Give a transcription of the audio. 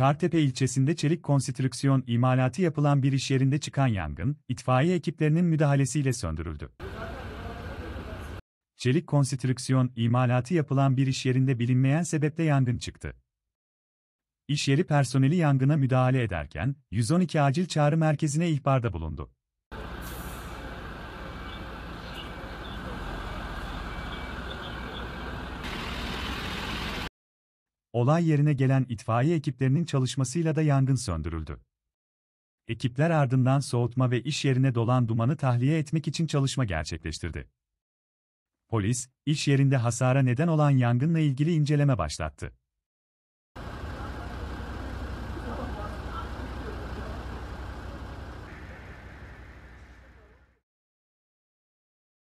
Kartepe ilçesinde çelik konstrüksiyon imalatı yapılan bir iş yerinde çıkan yangın, itfaiye ekiplerinin müdahalesiyle söndürüldü. Çelik konstrüksiyon imalatı yapılan bir iş yerinde bilinmeyen sebeple yangın çıktı. İş yeri personeli yangına müdahale ederken, 112 acil çağrı merkezine ihbarda bulundu. Olay yerine gelen itfaiye ekiplerinin çalışmasıyla da yangın söndürüldü. Ekipler ardından soğutma ve iş yerine dolan dumanı tahliye etmek için çalışma gerçekleştirdi. Polis, iş yerinde hasara neden olan yangınla ilgili inceleme başlattı.